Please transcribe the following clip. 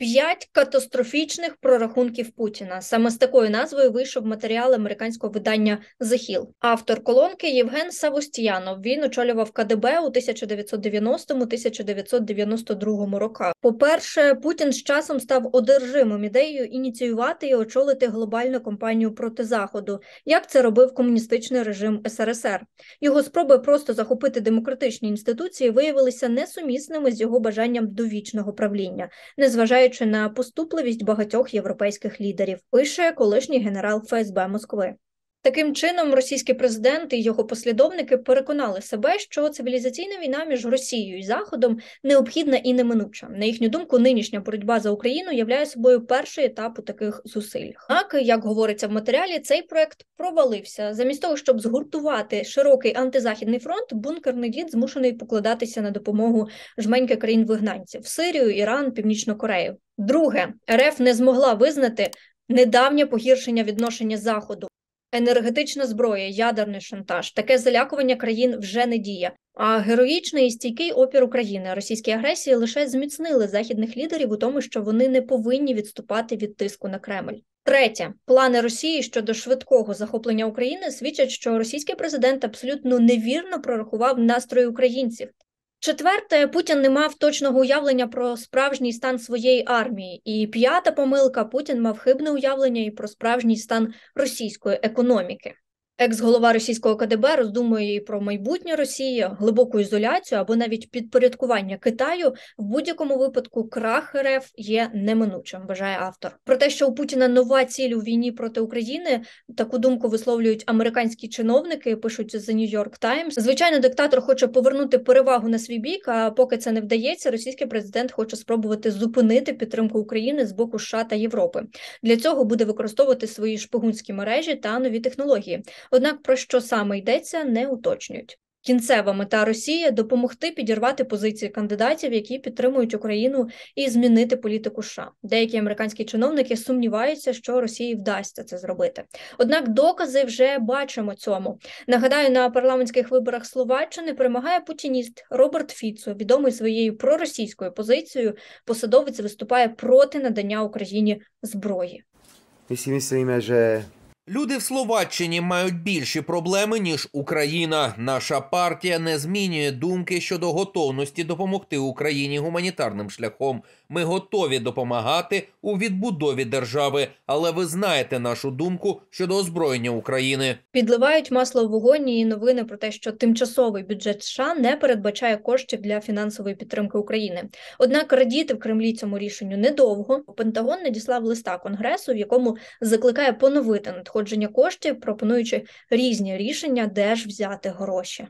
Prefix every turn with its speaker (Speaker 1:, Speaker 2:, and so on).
Speaker 1: П'ять катастрофічних прорахунків Путіна саме з такою назвою вийшов матеріал американського видання Захіл. Автор колонки Євген Савостіянов. Він очолював КДБ у 1990-1992 роках. По перше, Путін з часом став одержимим ідеєю ініціювати і очолити глобальну кампанію проти заходу, як це робив комуністичний режим СРСР. Його спроби просто захопити демократичні інституції виявилися несумісними з його бажанням довічного правління, незважаючи незважаючи на поступливість багатьох європейських лідерів, пише колишній генерал ФСБ Москви. Таким чином, російський президент і його послідовники переконали себе, що цивілізаційна війна між Росією і Заходом необхідна і неминуча. На їхню думку, нинішня боротьба за Україну являє собою перший етап у таких зусиллях. Так, як говориться в матеріалі, цей проект провалився. Замість того, щоб згуртувати широкий антизахідний фронт, бункерний дід змушений покладатися на допомогу жменьки країн вигнанців Сирію, Іран, Північну Корею. Друге РФ не змогла визнати недавнє погіршення відношення заходу енергетична зброя, ядерний шантаж, таке залякування країн вже не діє. А героїчний і стійкий опір України російській агресії лише зміцнили західних лідерів у тому, що вони не повинні відступати від тиску на Кремль. Третє плани Росії щодо швидкого захоплення України свідчать, що російський президент абсолютно невірно прорахував настрої українців Четверте, Путін не мав точного уявлення про справжній стан своєї армії. І п'ята помилка Путін мав хибне уявлення і про справжній стан російської економіки. Екс-голова російського КДБ роздумує і про майбутнє Росії, глибоку ізоляцію або навіть підпорядкування Китаю в будь-якому випадку крах РФ є неминучим. Вважає автор про те, що у Путіна нова ціль у війні проти України. Таку думку висловлюють американські чиновники. Пишуть The New York Times. Звичайно, диктатор хоче повернути перевагу на свій бік. А поки це не вдається, російський президент хоче спробувати зупинити підтримку України з боку США та Європи. Для цього буде використовувати свої шпигунські мережі та нові технології. Однак про що саме йдеться, не уточнюють. Кінцева мета Росії допомогти підірвати позиції кандидатів, які підтримують Україну, і змінити політику. США. деякі американські чиновники сумніваються, що Росії вдасться це зробити. Однак докази вже бачимо цьому. Нагадаю, на парламентських виборах Словаччини перемагає путініст Роберт Фіцо, відомий своєю проросійською позицією. Посадовець виступає проти надання Україні зброї.
Speaker 2: Ми що Люди в Словаччині мають більші проблеми ніж Україна. Наша партія не змінює думки щодо готовності допомогти Україні гуманітарним шляхом. Ми готові допомагати у відбудові держави, але ви знаєте нашу думку щодо озброєння України.
Speaker 1: Підливають масло в вогонь і новини про те, що тимчасовий бюджет США не передбачає коштів для фінансової підтримки України. Однак радіти в Кремлі цьому рішенню недовго. Пентагон надіслав листа конгресу, в якому закликає поновити надходження надходження коштів, пропонуючи різні рішення, де ж взяти гроші.